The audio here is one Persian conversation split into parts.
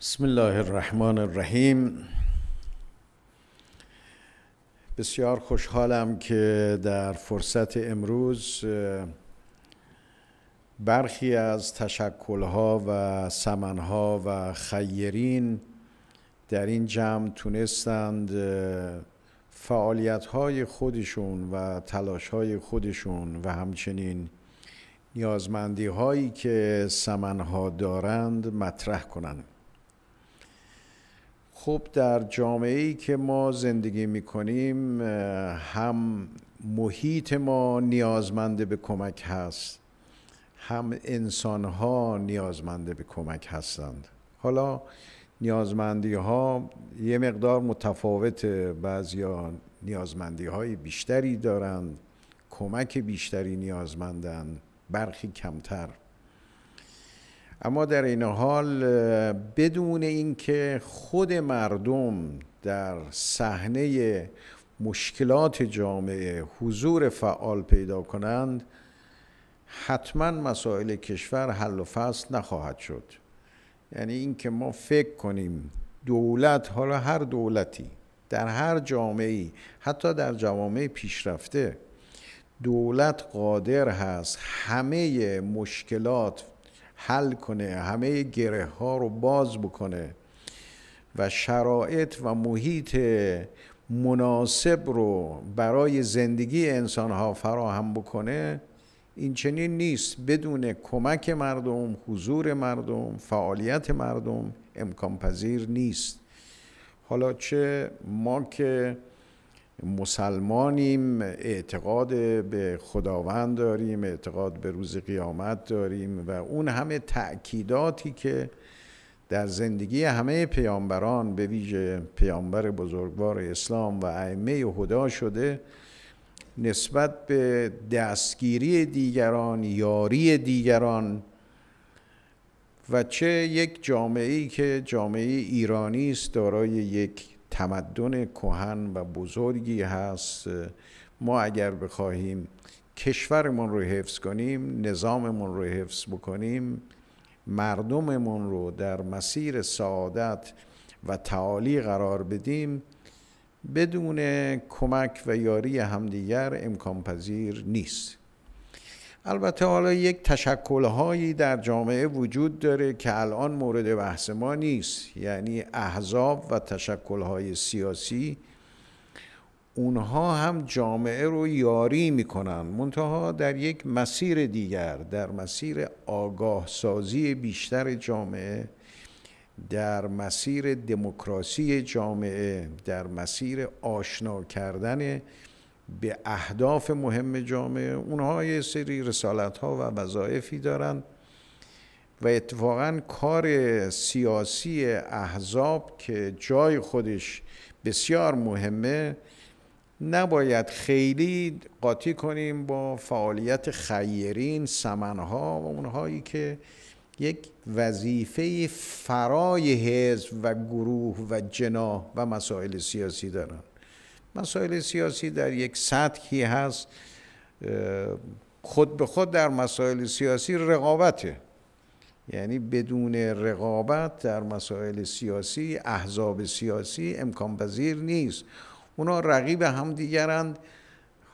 بسم الله الرحمن الرحیم بسیار خوشحالم که در فرصت امروز برخی از تشکلها و سمنها و خیرین در این جمع تونستند فعالیتهای خودشون و تلاشهای خودشون و همچنین نیازمندیهایی که سمنها دارند مطرح کنند خب در جامعه ای که ما زندگی می کنیم هم محیط ما نیازمنده به کمک هست هم انسان ها نیازمند به کمک هستند حالا نیازمندی ها یه مقدار متفاوته ها نیازمندی های بیشتری دارند کمک بیشتری نیازمندند برخی کمتر اما در این حال بدون اینکه خود مردم در صحنه مشکلات جامعه حضور فعال پیدا کنند حتما مسائل کشور حل و فصل نخواهد شد یعنی اینکه ما فکر کنیم دولت حالا هر دولتی در هر جامعه حتی در جوامع پیشرفته دولت قادر هست همه مشکلات حل کنه همه گره ها رو باز بکنه و شرایط و محیط مناسب رو برای زندگی انسان ها فراهم بکنه این چنین نیست بدون کمک مردم حضور مردم فعالیت مردم امکان پذیر نیست حالا چه ما که مسلمانیم اعتقاد به خداوند داریم اعتقاد به روز قیامت داریم و اون همه تأکیداتی که در زندگی همه پیامبران به ویژه پیامبر بزرگوار اسلام و ائمه خدا شده نسبت به دستگیری دیگران یاری دیگران و چه یک جامعه ای که جامعه ایرانی است دارای یک تمدن کهن و بزرگی هست ما اگر بخواهیم کشورمون رو حفظ کنیم نظاممون رو حفظ بکنیم مردممون رو در مسیر سعادت و تعالی قرار بدیم بدون کمک و یاری همدیگر امکان پذیر نیست البته حالا یک تشکلهایی در جامعه وجود داره که الان مورد بحث ما نیست یعنی احزاب و تشکلهای سیاسی اونها هم جامعه رو یاری میکنن منتها در یک مسیر دیگر در مسیر آگاه سازی بیشتر جامعه در مسیر دموکراسی جامعه در مسیر آشنا کردن به اهداف مهم جامعه اونها یه سری رسالت ها و وظایفی دارند و اتفاقا کار سیاسی احزاب که جای خودش بسیار مهمه نباید خیلی قاطی کنیم با فعالیت خیرین سمنها و اونهایی که یک وظیفه فرای حزب و گروه و جناح و مسائل سیاسی دارند مسائل سیاسی در یک سطحی هست خود به خود در مسائل سیاسی رقابته یعنی بدون رقابت در مسائل سیاسی احزاب سیاسی امکان پذیر نیست اونا رقیب هم دیگرند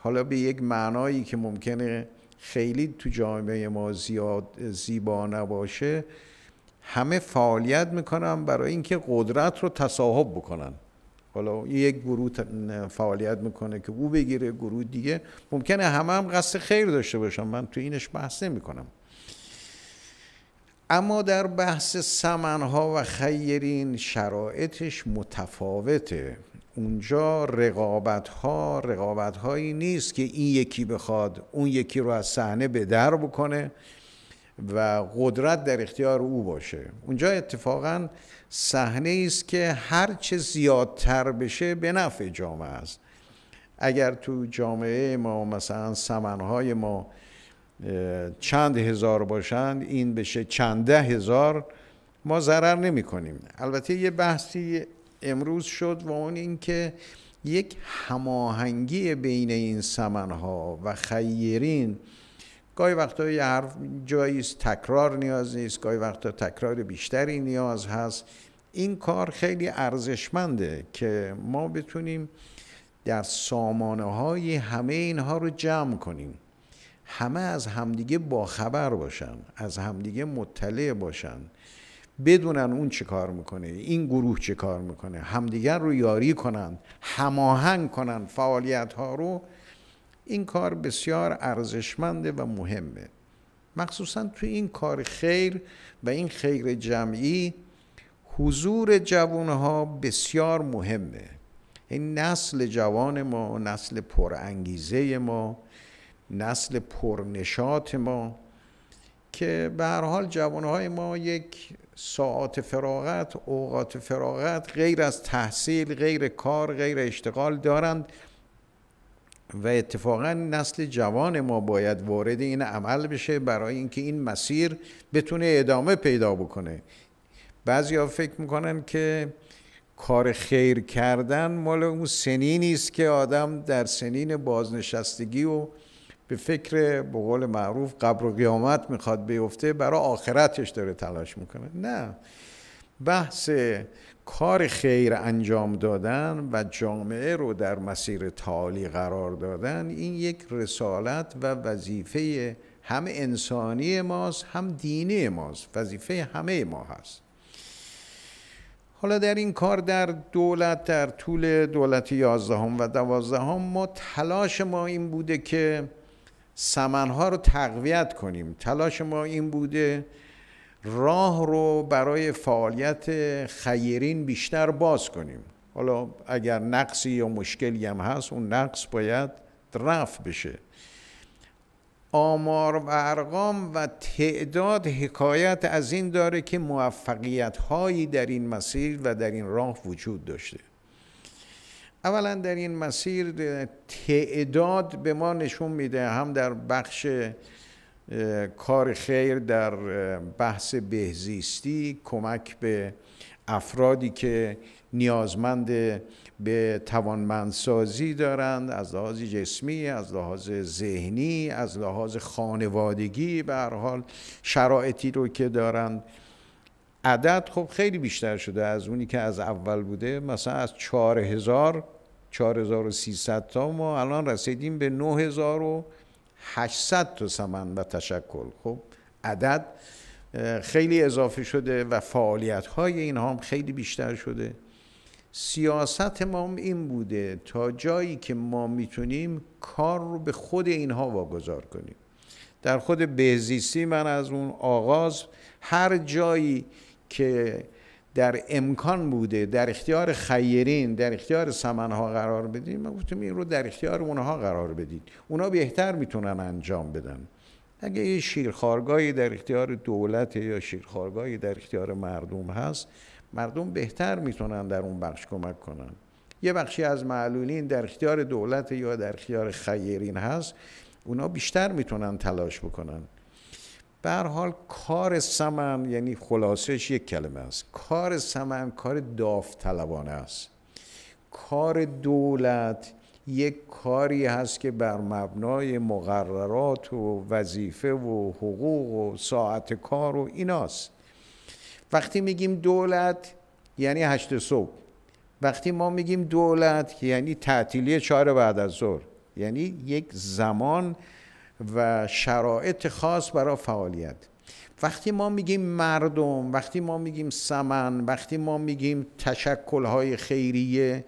حالا به یک معنایی که ممکنه خیلی تو جامعه ما زیاد زیبا نباشه همه فعالیت میکنن برای اینکه قدرت رو تصاحب بکنن حالا یک گروه فعالیت میکنه که او بگیره گروه دیگه ممکنه همه هم قصد خیر داشته باشن من تو اینش بحث نمیکنم اما در بحث سمنها و خیرین شرایطش متفاوته اونجا رقابت ها رقابت هایی نیست که این یکی بخواد اون یکی رو از صحنه به در بکنه و قدرت در اختیار او باشه اونجا اتفاقا صحنه است که هر چه زیادتر بشه به نفع جامعه است اگر تو جامعه ما مثلا سمنهای ما چند هزار باشند این بشه چند ده هزار ما ضرر نمی کنیم البته یه بحثی امروز شد و اون که یک هماهنگی بین این سمنها و خیرین گاهی وقتا یه حرف جایی تکرار نیاز نیست گاهی وقتا تکرار بیشتری نیاز هست این کار خیلی ارزشمنده که ما بتونیم در سامانه های همه اینها رو جمع کنیم همه از همدیگه باخبر باشن از همدیگه مطلع باشن بدونن اون چه کار میکنه این گروه چه کار میکنه همدیگر رو یاری کنن هماهنگ کنن فعالیت ها رو این کار بسیار ارزشمنده و مهمه مخصوصا توی این کار خیر و این خیر جمعی حضور جوانها بسیار مهمه این نسل جوان ما نسل پرانگیزه ما نسل پرنشات ما که به هر حال جوانهای ما یک ساعات فراغت اوقات فراغت غیر از تحصیل غیر کار غیر اشتغال دارند و اتفاقا نسل جوان ما باید وارد این عمل بشه برای اینکه این مسیر بتونه ادامه پیدا بکنه بعضیا فکر میکنن که کار خیر کردن مال اون سنی نیست که آدم در سنین بازنشستگی و به فکر بقول معروف قبر و قیامت میخواد بیفته برای آخرتش داره تلاش میکنه نه بحث کار خیر انجام دادن و جامعه رو در مسیر تعالی قرار دادن این یک رسالت و وظیفه هم انسانی ماست هم دینی ماست وظیفه همه ما هست حالا در این کار در دولت در طول دولت یازدهم و دوازدهم ما تلاش ما این بوده که سمنها رو تقویت کنیم تلاش ما این بوده راه رو برای فعالیت خیرین بیشتر باز کنیم حالا اگر نقصی یا مشکلی هم هست اون نقص باید رفع بشه آمار و ارقام و تعداد حکایت از این داره که موفقیت هایی در این مسیر و در این راه وجود داشته اولا در این مسیر تعداد به ما نشون میده هم در بخش کار خیر در بحث بهزیستی کمک به افرادی که نیازمند به توانمندسازی دارند از لحاظ جسمی از لحاظ ذهنی از لحاظ خانوادگی به هر حال شرایطی رو که دارند عدد خب خیلی بیشتر شده از اونی که از اول بوده مثلا از 4000 4300 تا ما الان رسیدیم به 9000 800 تا سمن و تشکل خب عدد خیلی اضافه شده و فعالیت های اینها هم خیلی بیشتر شده سیاست ما این بوده تا جایی که ما میتونیم کار رو به خود اینها واگذار کنیم در خود بهزیستی من از اون آغاز هر جایی که در امکان بوده در اختیار خیرین در اختیار سمنها قرار بدیم من گفتیم این رو در اختیار اونها قرار بدید اونا بهتر میتونن انجام بدن اگه یه شیرخارگاهی در اختیار دولت یا شیرخارگاهی در اختیار مردم هست مردم بهتر میتونن در اون بخش کمک کنن یه بخشی از معلولین در اختیار دولت یا در اختیار خیرین هست اونا بیشتر میتونن تلاش بکنن به حال کار سمن یعنی خلاصش یک کلمه است کار سمن کار داوطلبانه است کار دولت یک کاری هست که بر مبنای مقررات و وظیفه و حقوق و ساعت کار و ایناست وقتی میگیم دولت یعنی هشت صبح وقتی ما میگیم دولت یعنی تعطیلی چهار بعد از ظهر یعنی یک زمان و شرایط خاص برای فعالیت وقتی ما میگیم مردم وقتی ما میگیم سمن وقتی ما میگیم تشکلهای خیریه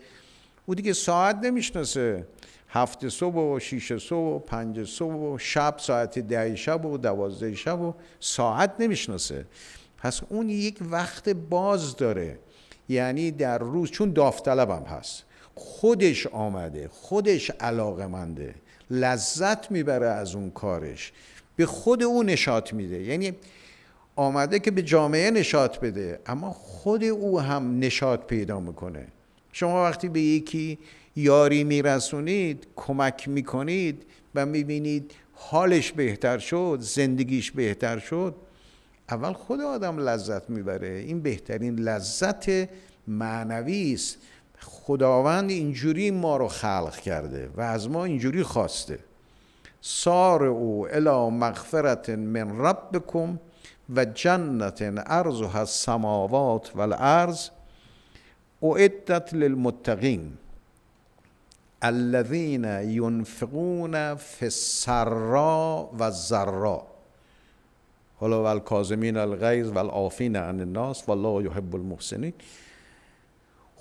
او دیگه ساعت نمیشناسه هفت صبح و شیش صبح و پنج صبح و شب ساعت ده شب و دوازده شب و ساعت نمیشناسه پس اون یک وقت باز داره یعنی در روز چون داوطلبم هست خودش آمده خودش علاقه منده لذت میبره از اون کارش به خود او نشاط میده یعنی آمده که به جامعه نشاط بده اما خود او هم نشاط پیدا میکنه شما وقتی به یکی یاری میرسونید کمک میکنید و میبینید حالش بهتر شد زندگیش بهتر شد اول خود آدم لذت میبره این بهترین لذت معنوی است خداوند اینجوری ما رو خلق کرده و از ما اینجوری خواسته سار او الا مغفرت من ربکم و جنت هست سماوات و او ادت للمتقین الذین ینفقون فی السراء و الضراء حالا و الغیظ و عن الناس والله یحب المحسنین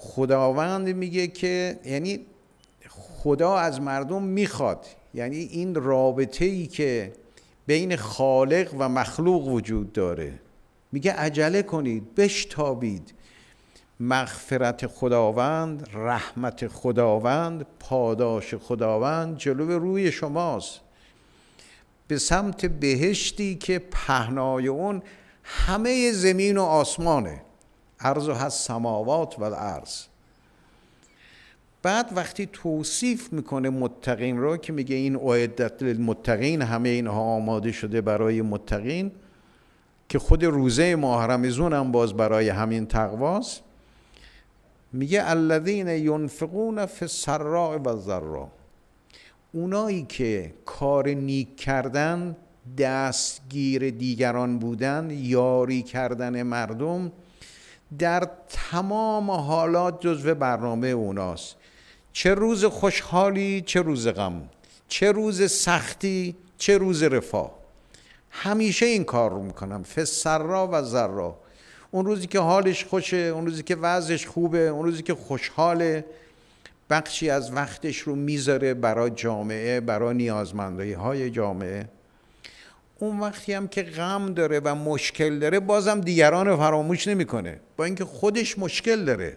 خداوند میگه که یعنی خدا از مردم میخواد یعنی این رابطه ای که بین خالق و مخلوق وجود داره میگه عجله کنید بشتابید مغفرت خداوند رحمت خداوند پاداش خداوند جلو روی شماست به سمت بهشتی که پهنای اون همه زمین و آسمانه عرض و هست سماوات و عرض بعد وقتی توصیف میکنه متقین رو که میگه این اعدت للمتقین همه اینها آماده شده برای متقین که خود روزه محرمزون هم باز برای همین تقواست میگه الذین ینفقون فی السراء و اونایی که کار نیک کردن دستگیر دیگران بودن یاری کردن مردم در تمام حالات جزو برنامه اوناست چه روز خوشحالی چه روز غم چه روز سختی چه روز رفاه همیشه این کار رو میکنم فسررا و ذرا اون روزی که حالش خوشه اون روزی که وضعش خوبه اون روزی که خوشحاله بخشی از وقتش رو میذاره برای جامعه برای نیازمندی های جامعه اون وقتی هم که غم داره و مشکل داره بازم دیگران رو فراموش نمیکنه با اینکه خودش مشکل داره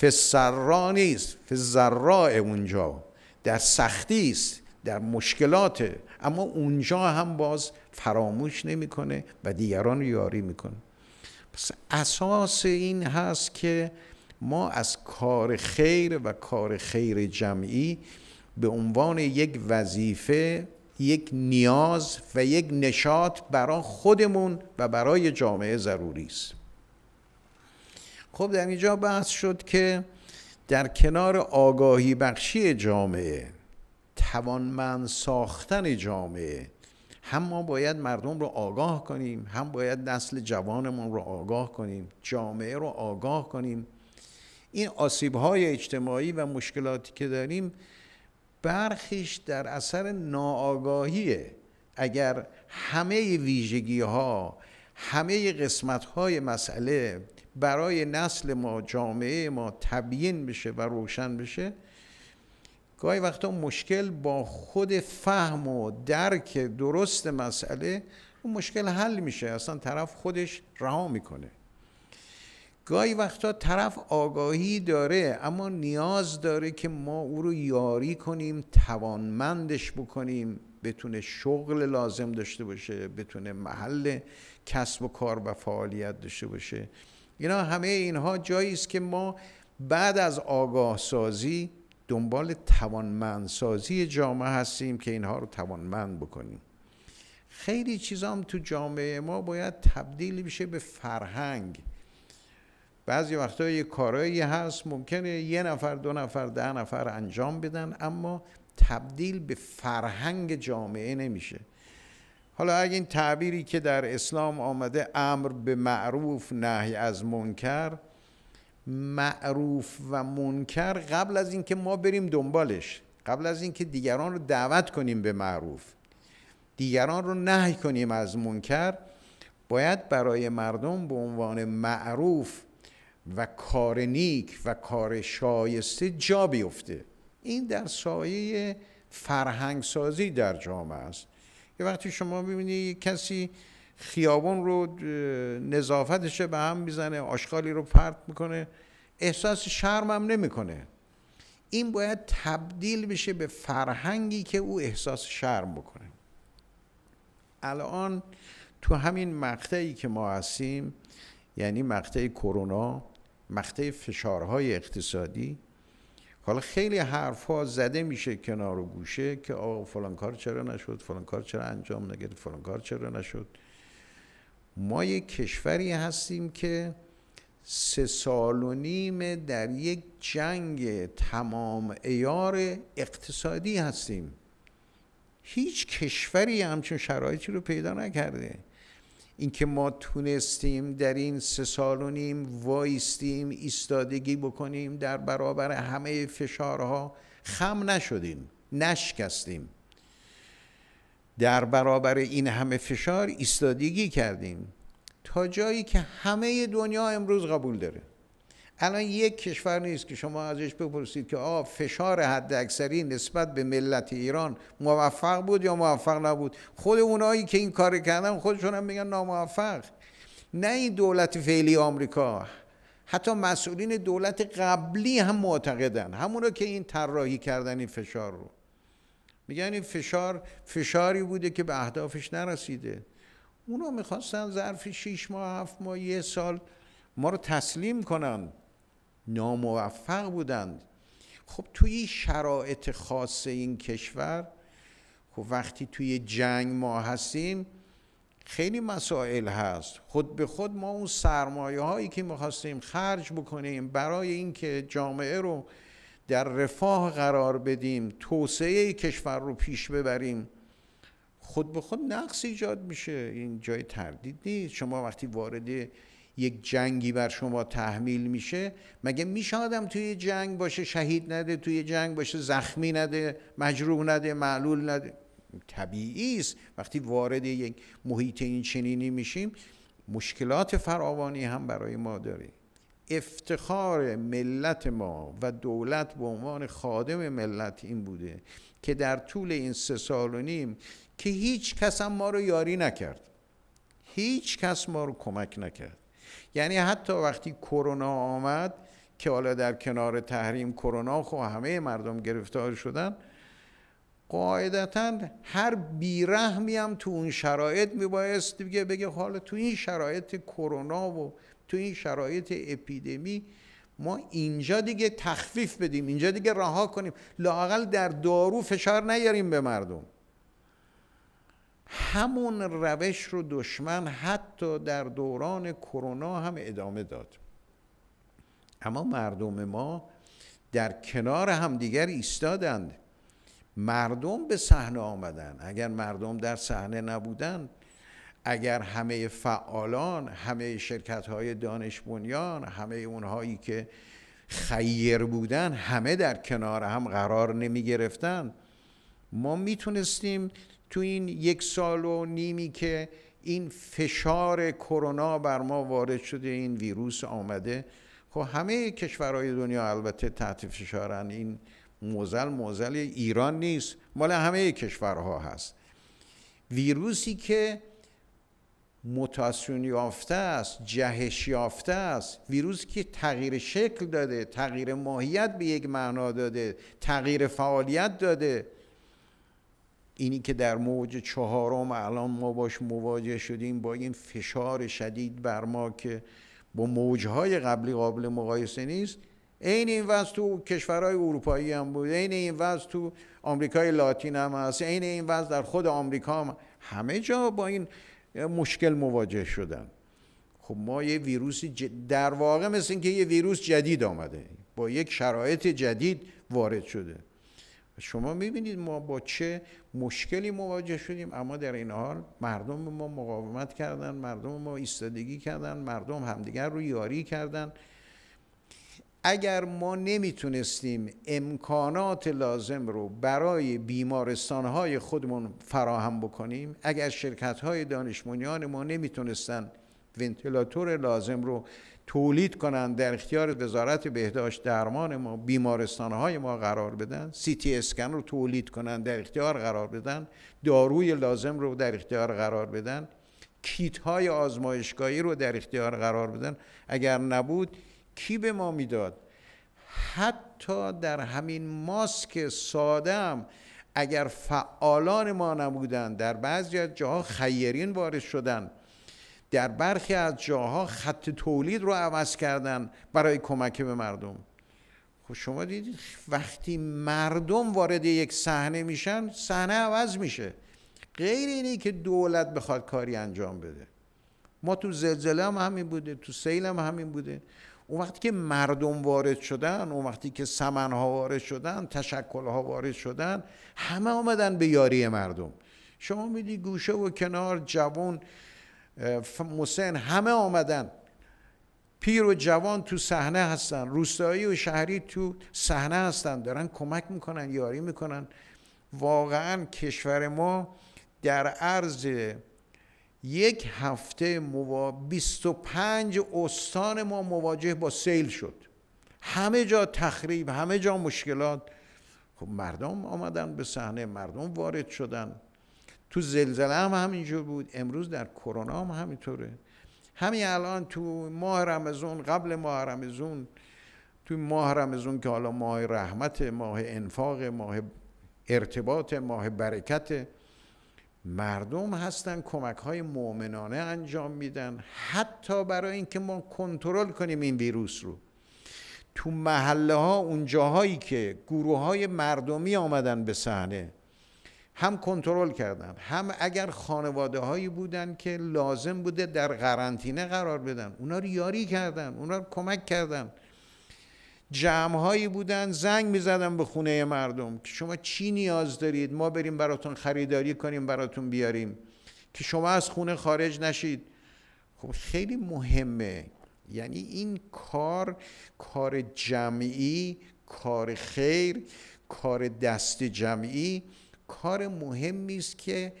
فسرا نیست فزرا اونجا در سختی است در مشکلات اما اونجا هم باز فراموش نمیکنه و دیگران رو یاری میکنه پس اساس این هست که ما از کار خیر و کار خیر جمعی به عنوان یک وظیفه یک نیاز و یک نشاط برای خودمون و برای جامعه ضروری است خب در اینجا بحث شد که در کنار آگاهی بخشی جامعه توانمند ساختن جامعه هم ما باید مردم رو آگاه کنیم هم باید نسل جوانمون رو آگاه کنیم جامعه رو آگاه کنیم این آسیب های اجتماعی و مشکلاتی که داریم برخیش در اثر ناآگاهیه اگر همه ویژگی ها همه قسمت های مسئله برای نسل ما جامعه ما تبیین بشه و روشن بشه گاهی وقتا مشکل با خود فهم و درک درست مسئله اون مشکل حل میشه اصلا طرف خودش رها میکنه گاهی وقتا طرف آگاهی داره اما نیاز داره که ما او رو یاری کنیم توانمندش بکنیم بتونه شغل لازم داشته باشه بتونه محل کسب و کار و فعالیت داشته باشه اینا همه اینها جایی است که ما بعد از آگاه سازی دنبال توانمندسازی جامعه هستیم که اینها رو توانمند بکنیم خیلی چیزام تو جامعه ما باید تبدیل بشه به فرهنگ بعضی وقتا یه کارایی هست ممکنه یه نفر دو نفر ده نفر انجام بدن اما تبدیل به فرهنگ جامعه نمیشه حالا اگه این تعبیری که در اسلام آمده امر به معروف نهی از منکر معروف و منکر قبل از اینکه ما بریم دنبالش قبل از اینکه دیگران رو دعوت کنیم به معروف دیگران رو نهی کنیم از منکر باید برای مردم به عنوان معروف و کار نیک و کار شایسته جا بیفته این در سایه فرهنگسازی در جامعه است یه وقتی شما ببینید کسی خیابون رو نظافتش به هم میزنه آشغالی رو پرت میکنه احساس شرم هم نمیکنه این باید تبدیل بشه به فرهنگی که او احساس شرم بکنه الان تو همین مقطعی که ما هستیم یعنی مقطعی کرونا مقطع فشارهای اقتصادی حالا خیلی حرف ها زده میشه کنار و گوشه که آقا فلان کار چرا نشد فلان کار چرا انجام نگرفت فلان کار چرا نشد ما یک کشوری هستیم که سه سال و نیم در یک جنگ تمام ایار اقتصادی هستیم هیچ کشوری همچون شرایطی رو پیدا نکرده اینکه ما تونستیم در این سه سالونیم و نیم وایستیم ایستادگی بکنیم در برابر همه فشارها خم نشدیم نشکستیم در برابر این همه فشار ایستادگی کردیم تا جایی که همه دنیا امروز قبول داره الان یک کشور نیست که شما ازش بپرسید که آه فشار حد اکثری نسبت به ملت ایران موفق بود یا موفق نبود خود اونایی که این کار کردن خودشون هم میگن ناموفق نه این دولت فعلی آمریکا حتی مسئولین دولت قبلی هم معتقدن همونو که این طراحی کردن این فشار رو میگن این فشار فشاری بوده که به اهدافش نرسیده اونا میخواستن ظرف 6 ماه هفت ماه یه سال ما رو تسلیم کنن ناموفق بودند خب توی شرایط خاص این کشور خب وقتی توی جنگ ما هستیم خیلی مسائل هست خود به خود ما اون سرمایه هایی که میخواستیم خرج بکنیم برای اینکه جامعه رو در رفاه قرار بدیم توسعه کشور رو پیش ببریم خود به خود نقص ایجاد میشه این جای تردید نیست شما وقتی وارد یک جنگی بر شما تحمیل میشه مگه میشه آدم توی جنگ باشه شهید نده توی جنگ باشه زخمی نده مجروح نده معلول نده طبیعی است وقتی وارد یک محیط این چنینی میشیم مشکلات فراوانی هم برای ما داره افتخار ملت ما و دولت به عنوان خادم ملت این بوده که در طول این سه سال و نیم که هیچ کس هم ما رو یاری نکرد هیچ کس ما رو کمک نکرد یعنی حتی وقتی کرونا آمد که حالا در کنار تحریم کرونا خب همه مردم گرفتار شدن قاعدتا هر بیرحمی هم تو اون شرایط میبایست دیگه بگه خب حالا تو این شرایط کرونا و تو این شرایط اپیدمی ما اینجا دیگه تخفیف بدیم اینجا دیگه رها کنیم لاقل در دارو فشار نیاریم به مردم همون روش رو دشمن حتی در دوران کرونا هم ادامه داد اما مردم ما در کنار همدیگر ایستادند مردم به صحنه آمدند اگر مردم در صحنه نبودند اگر همه فعالان همه شرکت های دانش بنیان همه اونهایی که خیر بودند همه در کنار هم قرار نمی گرفتند ما میتونستیم تو این یک سال و نیمی که این فشار کرونا بر ما وارد شده این ویروس آمده خب همه کشورهای دنیا البته تحت فشارن این موزل موزل ایران نیست مال همه کشورها هست ویروسی که متاسونی یافته است جهش یافته است ویروسی که تغییر شکل داده تغییر ماهیت به یک معنا داده تغییر فعالیت داده اینی که در موج چهارم الان ما باش مواجه شدیم با این فشار شدید بر ما که با موجهای قبلی قابل مقایسه نیست عین این وضع تو کشورهای اروپایی هم بود عین این وضع تو آمریکای لاتین هم هست عین این وضع در خود آمریکا هم همه جا با این مشکل مواجه شدن خب ما یه ویروسی در واقع مثل اینکه یه ویروس جدید آمده با یک شرایط جدید وارد شده شما میبینید ما با چه مشکلی مواجه شدیم اما در این حال مردم ما مقاومت کردن مردم ما ایستادگی کردن مردم همدیگر رو یاری کردن اگر ما نمیتونستیم امکانات لازم رو برای بیمارستانهای خودمون فراهم بکنیم اگر شرکتهای دانشمنیان ما نمیتونستن ونتیلاتور لازم رو تولید کنند در اختیار وزارت بهداشت درمان ما های ما قرار بدن سی تی اسکن رو تولید کنند در اختیار قرار بدن داروی لازم رو در اختیار قرار بدن کیت های آزمایشگاهی رو در اختیار قرار بدن اگر نبود کی به ما میداد حتی در همین ماسک ساده هم اگر فعالان ما نبودند در بعضی جاها خیرین وارد شدند در برخی از جاها خط تولید رو عوض کردن برای کمک به مردم خب شما دیدید وقتی مردم وارد یک صحنه میشن صحنه عوض میشه غیر اینی که دولت بخواد کاری انجام بده ما تو زلزله هم همین بوده تو سیل هم همین بوده اون وقتی که مردم وارد شدن اون وقتی که سمن ها وارد شدن تشکل ها وارد شدن همه آمدن به یاری مردم شما میدی گوشه و کنار جوان موسین همه آمدن پیر و جوان تو صحنه هستن روستایی و شهری تو صحنه هستن دارن کمک میکنن یاری میکنن واقعا کشور ما در عرض یک هفته موا... 25 استان ما مواجه با سیل شد همه جا تخریب همه جا مشکلات خب مردم آمدن به صحنه مردم وارد شدن تو زلزله هم همینجور بود امروز در کرونا هم همینطوره همین الان تو ماه رمزون قبل ماه رمزون تو ماه رمزون که حالا ماه رحمت ماه انفاق ماه ارتباط ماه برکت مردم هستن کمک های مؤمنانه انجام میدن حتی برای اینکه ما کنترل کنیم این ویروس رو تو محله ها اون جاهایی که گروه های مردمی آمدن به صحنه هم کنترل کردن هم اگر خانواده هایی بودن که لازم بوده در قرنطینه قرار بدن اونا رو یاری کردن اونا رو کمک کردن جمع هایی بودن زنگ زدن به خونه مردم که شما چی نیاز دارید ما بریم براتون خریداری کنیم براتون بیاریم که شما از خونه خارج نشید خب خیلی مهمه یعنی این کار کار جمعی کار خیر کار دست جمعی کار مهمی است که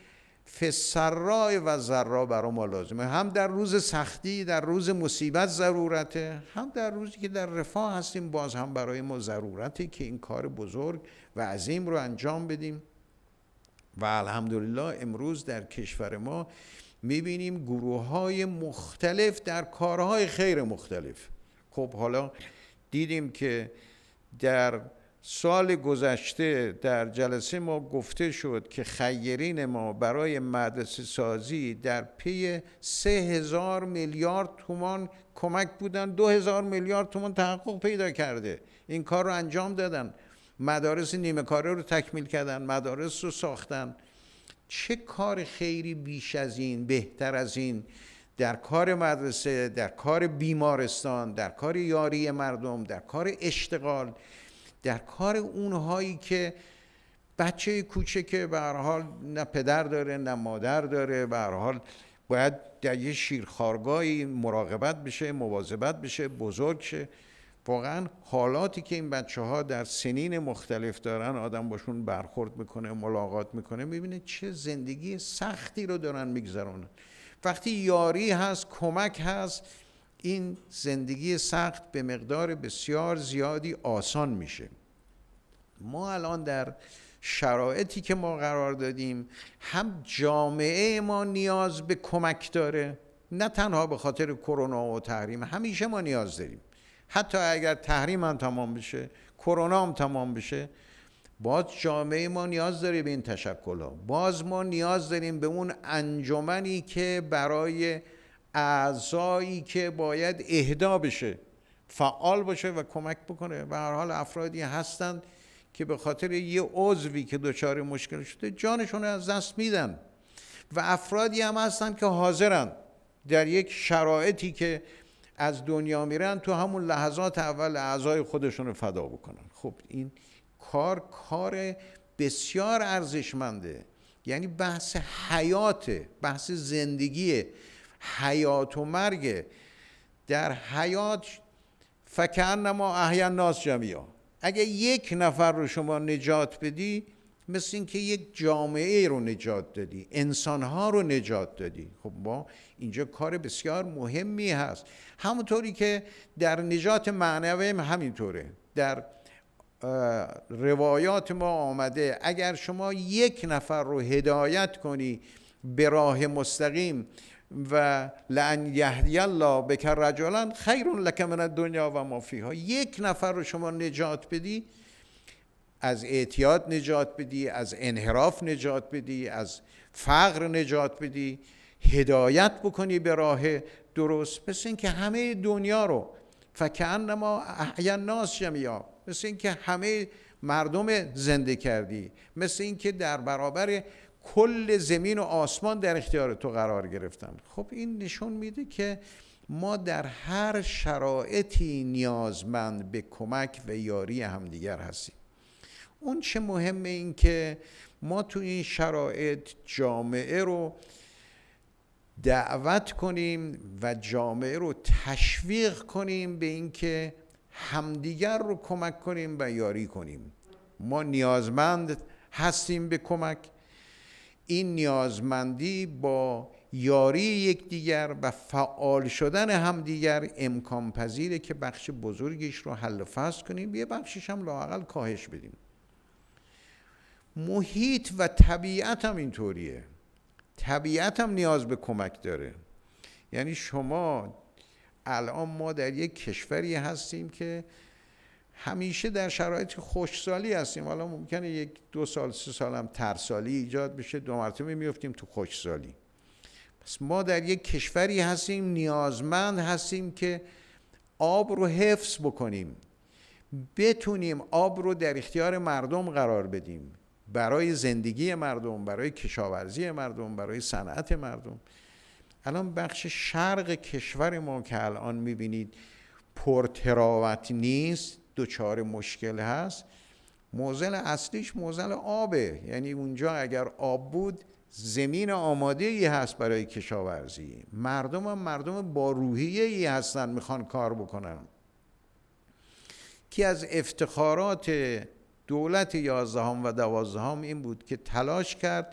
فسرا و ذرا برای ما لازمه هم در روز سختی در روز مصیبت ضرورته هم در روزی که در رفاه هستیم باز هم برای ما ضرورته که این کار بزرگ و عظیم رو انجام بدیم و الحمدلله امروز در کشور ما میبینیم گروه های مختلف در کارهای خیر مختلف خب حالا دیدیم که در سال گذشته در جلسه ما گفته شد که خیرین ما برای مدرسه سازی در پی سه هزار میلیارد تومان کمک بودن دو هزار میلیارد تومان تحقق پیدا کرده این کار رو انجام دادن مدارس نیمه کاره رو تکمیل کردن مدارس رو ساختن چه کار خیری بیش از این بهتر از این در کار مدرسه در کار بیمارستان در کار یاری مردم در کار اشتغال در کار اونهایی که بچه کوچکه به هر حال نه پدر داره نه مادر داره به هر حال باید در یه شیرخارگاهی مراقبت بشه مواظبت بشه بزرگ شه واقعا حالاتی که این بچه ها در سنین مختلف دارن آدم باشون برخورد میکنه ملاقات میکنه میبینه چه زندگی سختی رو دارن میگذرونن وقتی یاری هست کمک هست این زندگی سخت به مقدار بسیار زیادی آسان میشه ما الان در شرایطی که ما قرار دادیم هم جامعه ما نیاز به کمک داره نه تنها به خاطر کرونا و تحریم همیشه ما نیاز داریم حتی اگر تحریم هم تمام بشه کرونا هم تمام بشه باز جامعه ما نیاز داره به این تشکل ها باز ما نیاز داریم به اون انجمنی که برای اعضایی که باید اهدا بشه فعال باشه و کمک بکنه و هر حال افرادی هستند که به خاطر یه عضوی که دچار مشکل شده جانشون از دست میدن و افرادی هم هستن که حاضرن در یک شرایطی که از دنیا میرن تو همون لحظات اول اعضای خودشون رو فدا بکنن خب این کار کار بسیار ارزشمنده یعنی بحث حیاته بحث زندگیه حیات و مرگ در حیات فکر ما احیان ناس ها. اگه یک نفر رو شما نجات بدی مثل اینکه یک جامعه رو نجات دادی انسانها رو نجات دادی خب ما اینجا کار بسیار مهمی هست همونطوری که در نجات معنوی هم همینطوره در روایات ما آمده اگر شما یک نفر رو هدایت کنی به راه مستقیم و لعن یهدی الله بک رجلا خیر لک من دنیا و ما فیها یک نفر رو شما نجات بدی از اعتیاد نجات بدی از انحراف نجات بدی از فقر نجات بدی هدایت بکنی به راه درست مثل اینکه همه دنیا رو ما احیا ناس جمیعا مثل اینکه همه مردم زنده کردی مثل اینکه در برابر کل زمین و آسمان در اختیار تو قرار گرفتن خب این نشون میده که ما در هر شرایطی نیازمند به کمک و یاری همدیگر هستیم اون چه مهمه این که ما تو این شرایط جامعه رو دعوت کنیم و جامعه رو تشویق کنیم به اینکه همدیگر رو کمک کنیم و یاری کنیم ما نیازمند هستیم به کمک این نیازمندی با یاری یکدیگر و فعال شدن همدیگر امکان پذیره که بخش بزرگیش رو حل و فصل کنیم یه بخشش هم لاقل کاهش بدیم محیط و طبیعت هم اینطوریه طبیعت هم نیاز به کمک داره یعنی شما الان ما در یک کشوری هستیم که همیشه در شرایط خوشسالی هستیم حالا ممکنه یک دو سال سه سال هم ترسالی ایجاد بشه دو مرتبه میفتیم تو خوشسالی پس ما در یک کشوری هستیم نیازمند هستیم که آب رو حفظ بکنیم بتونیم آب رو در اختیار مردم قرار بدیم برای زندگی مردم برای کشاورزی مردم برای صنعت مردم الان بخش شرق کشور ما که الان میبینید پرتراوت نیست دوچار مشکل هست موزل اصلیش موزل آبه یعنی اونجا اگر آب بود زمین آماده ای هست برای کشاورزی مردم هم مردم با روحیه ای هستن میخوان کار بکنن که از افتخارات دولت یازدهم و دوازدهم این بود که تلاش کرد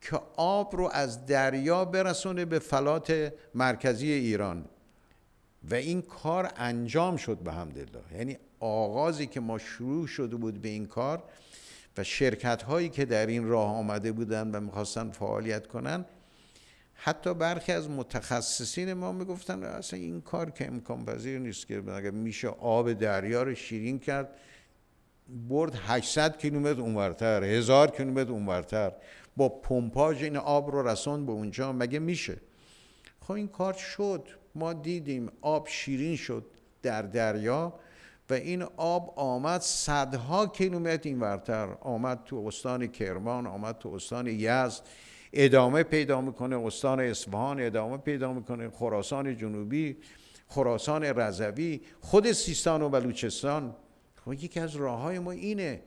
که آب رو از دریا برسونه به فلات مرکزی ایران و این کار انجام شد به همدلله یعنی آغازی که ما شروع شده بود به این کار و شرکت هایی که در این راه آمده بودن و میخواستن فعالیت کنن حتی برخی از متخصصین ما میگفتن اصلا این کار که امکان پذیر نیست که اگر میشه آب دریا رو شیرین کرد برد 800 کیلومتر اونورتر هزار کیلومتر اونورتر با پمپاژ این آب رو رسون به اونجا مگه میشه خب این کار شد ما دیدیم آب شیرین شد در دریا و این آب آمد صدها کیلومتر این ورتر آمد تو استان کرمان آمد تو استان یزد ادامه پیدا میکنه استان اصفهان ادامه پیدا میکنه خراسان جنوبی خراسان رضوی خود سیستان و بلوچستان خب یکی از راه های ما اینه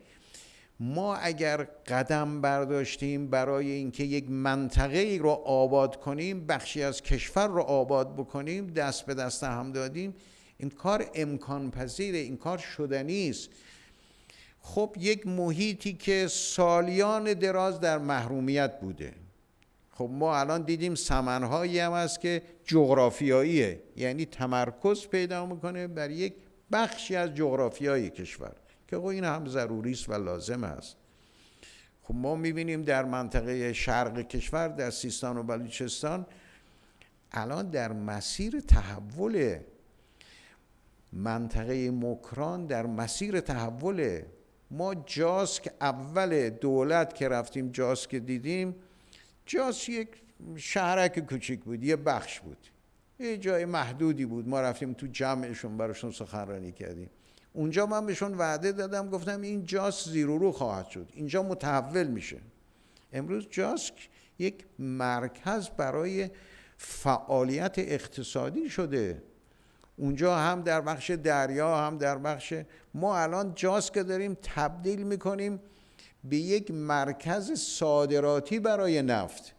ما اگر قدم برداشتیم برای اینکه یک منطقه ای رو آباد کنیم بخشی از کشور رو آباد بکنیم دست به دست هم دادیم این کار امکان پذیره، این کار شدنی است خب یک محیطی که سالیان دراز در محرومیت بوده خب ما الان دیدیم سمنهایی هم هست که جغرافیاییه یعنی تمرکز پیدا میکنه بر یک بخشی از جغرافیای کشور که خب این هم ضروری است و لازم است خب ما میبینیم در منطقه شرق کشور در سیستان و بلوچستان الان در مسیر تحوله منطقه مکران در مسیر تحول ما جاسک اول دولت که رفتیم جاسک دیدیم جاسک یک شهرک کوچیک بود یه بخش بود یه جای محدودی بود ما رفتیم تو جمعشون براشون سخنرانی کردیم اونجا من بهشون وعده دادم گفتم این جاس زیرو رو خواهد شد اینجا متحول میشه امروز جاسک یک مرکز برای فعالیت اقتصادی شده اونجا هم در بخش دریا هم در بخش ما الان جاسک داریم تبدیل میکنیم به یک مرکز صادراتی برای نفت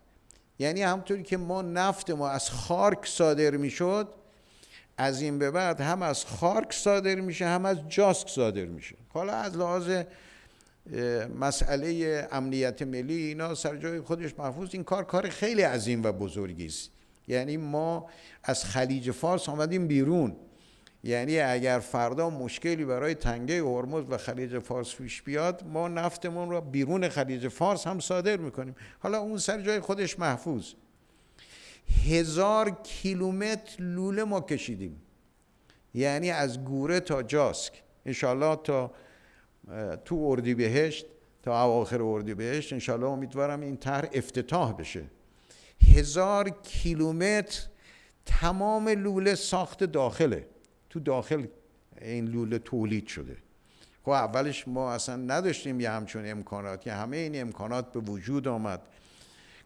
یعنی همطوری که ما نفت ما از خارک صادر میشد از این به بعد هم از خارک صادر میشه هم از جاسک صادر میشه حالا از لحاظ مسئله امنیت ملی اینا سر جای خودش محفوظ این کار کار خیلی عظیم و بزرگی است یعنی ما از خلیج فارس آمدیم بیرون یعنی اگر فردا مشکلی برای تنگه هرمز و خلیج فارس پیش بیاد ما نفتمون را بیرون خلیج فارس هم صادر میکنیم حالا اون سر جای خودش محفوظ هزار کیلومتر لوله ما کشیدیم یعنی از گوره تا جاسک انشالله تا تو بهشت تا اواخر بهشت انشالله امیدوارم این طرح افتتاح بشه هزار کیلومتر تمام لوله ساخت داخله تو داخل این لوله تولید شده خب اولش ما اصلا نداشتیم یه همچون امکانات. که همه این امکانات به وجود آمد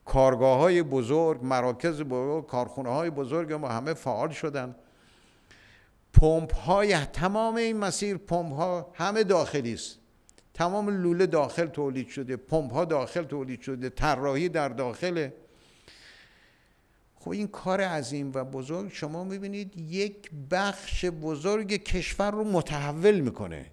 کارگاه های بزرگ مراکز بزرگ کارخونه های بزرگ ما همه فعال شدن پمپ های تمام این مسیر پمپ ها همه داخلی است تمام لوله داخل تولید شده پمپ ها داخل تولید شده طراحی در داخله خب این کار عظیم و بزرگ شما میبینید یک بخش بزرگ کشور رو متحول میکنه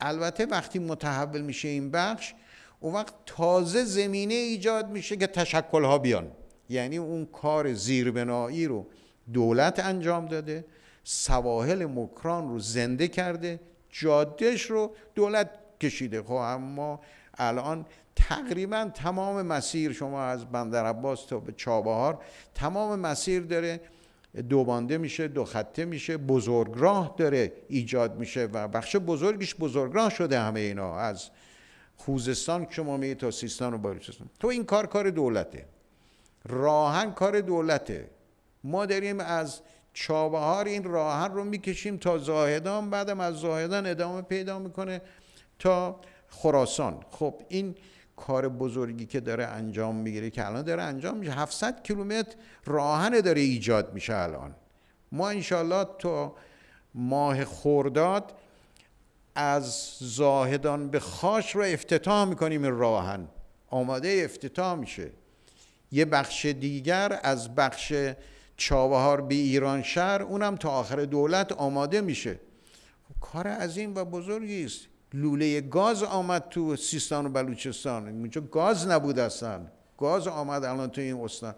البته وقتی متحول میشه این بخش او وقت تازه زمینه ایجاد میشه که تشکل ها بیان یعنی اون کار زیربنایی رو دولت انجام داده سواحل مکران رو زنده کرده جادهش رو دولت کشیده خب اما الان تقریبا تمام مسیر شما از بندر عباس تا به چابهار تمام مسیر داره دوبانده میشه دو خطه میشه بزرگراه داره ایجاد میشه و بخش بزرگش بزرگراه شده همه اینا از خوزستان شما میگه تا سیستان و بلوچستان تو این کار کار دولته راهن کار دولته ما داریم از چابهار این راهن رو میکشیم تا زاهدان بعدم از زاهدان ادامه پیدا میکنه تا خراسان خب این کار بزرگی که داره انجام میگیره که الان داره انجام میشه 700 کیلومتر راهن داره ایجاد میشه الان ما انشالله تا ماه خورداد از زاهدان به خاش رو افتتاح میکنیم این راهن آماده افتتاح میشه یه بخش دیگر از بخش چابهار به ایران شهر اونم تا آخر دولت آماده میشه خب کار عظیم و بزرگی است لوله گاز آمد تو سیستان و بلوچستان چون گاز نبود اصلا گاز آمد الان تو این استان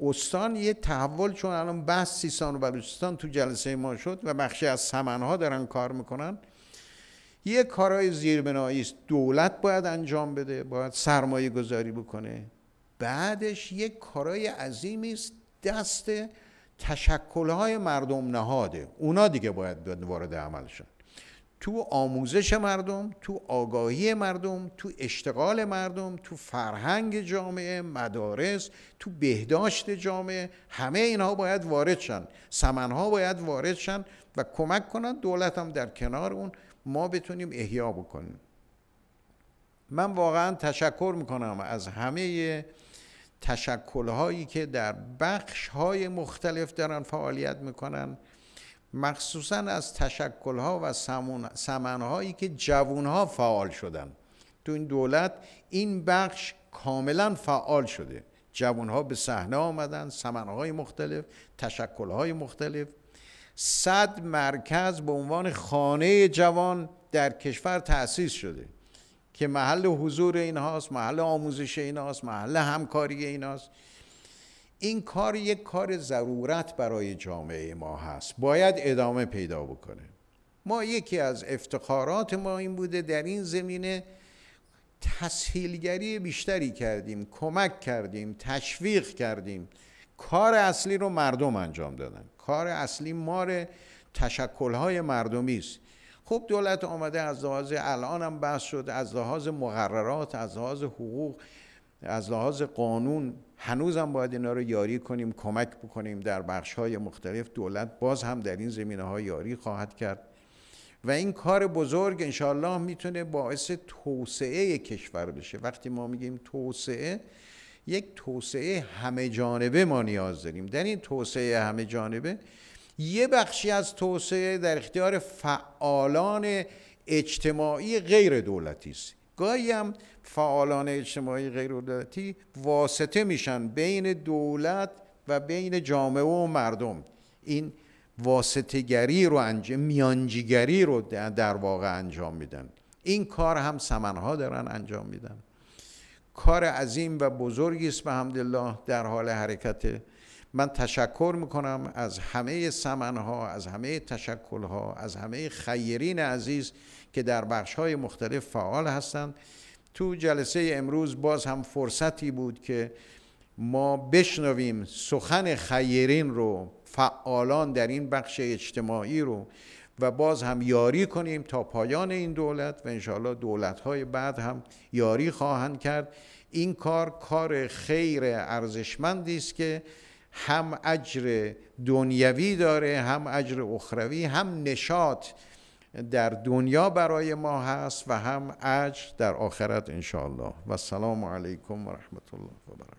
استان یه تحول چون الان بحث سیستان و بلوچستان تو جلسه ما شد و بخشی از سمنها دارن کار میکنن یه کارهای زیربنایی است دولت باید انجام بده باید سرمایه گذاری بکنه بعدش یه کارهای عظیمی است دست تشکلهای مردم نهاده اونا دیگه باید وارد عمل تو آموزش مردم تو آگاهی مردم تو اشتغال مردم تو فرهنگ جامعه مدارس تو بهداشت جامعه همه اینها باید وارد شن سمنها باید وارد شن و کمک کنند دولت هم در کنار اون ما بتونیم احیا بکنیم من واقعا تشکر میکنم از همه تشکل هایی که در بخش های مختلف دارن فعالیت میکنن مخصوصا از ها و سمن هایی که ها فعال شدن تو این دولت این بخش کاملا فعال شده ها به صحنه آمدن های مختلف های مختلف صد مرکز به عنوان خانه جوان در کشور تأسیس شده که محل حضور اینهاست محل آموزش اینهاست محل همکاری اینهاست این کار یک کار ضرورت برای جامعه ما هست باید ادامه پیدا بکنه ما یکی از افتخارات ما این بوده در این زمینه تسهیلگری بیشتری کردیم کمک کردیم تشویق کردیم کار اصلی رو مردم انجام دادن کار اصلی مار تشکلهای مردمی است خب دولت آمده از لحاظ الان هم بحث شد از لحاظ مقررات از لحاظ حقوق از لحاظ قانون هم باید اینا رو یاری کنیم کمک بکنیم در بخش های مختلف دولت باز هم در این زمینه ها یاری خواهد کرد و این کار بزرگ انشالله میتونه باعث توسعه کشور بشه وقتی ما میگیم توسعه یک توسعه همه جانبه ما نیاز داریم در این توسعه همه جانبه یه بخشی از توسعه در اختیار فعالان اجتماعی غیر دولتی است گاهی هم فعالان اجتماعی غیردولتی واسطه میشن بین دولت و بین جامعه و مردم این واسطگری رو انجام میانجیگری رو در واقع انجام میدن این کار هم سمنها دارن انجام میدن کار عظیم و بزرگی است به حمدالله در حال حرکت من تشکر میکنم از همه سمنها از همه تشکلها از همه خیرین عزیز که در بخش های مختلف فعال هستند تو جلسه امروز باز هم فرصتی بود که ما بشنویم سخن خیرین رو فعالان در این بخش اجتماعی رو و باز هم یاری کنیم تا پایان این دولت و انشاءالله های بعد هم یاری خواهند کرد این کار کار خیر ارزشمندی است که هم اجر دنیوی داره هم اجر اخروی هم نشاط در دنیا برای ما هست و هم اجر در آخرت انشاءالله و سلام علیکم و رحمت الله و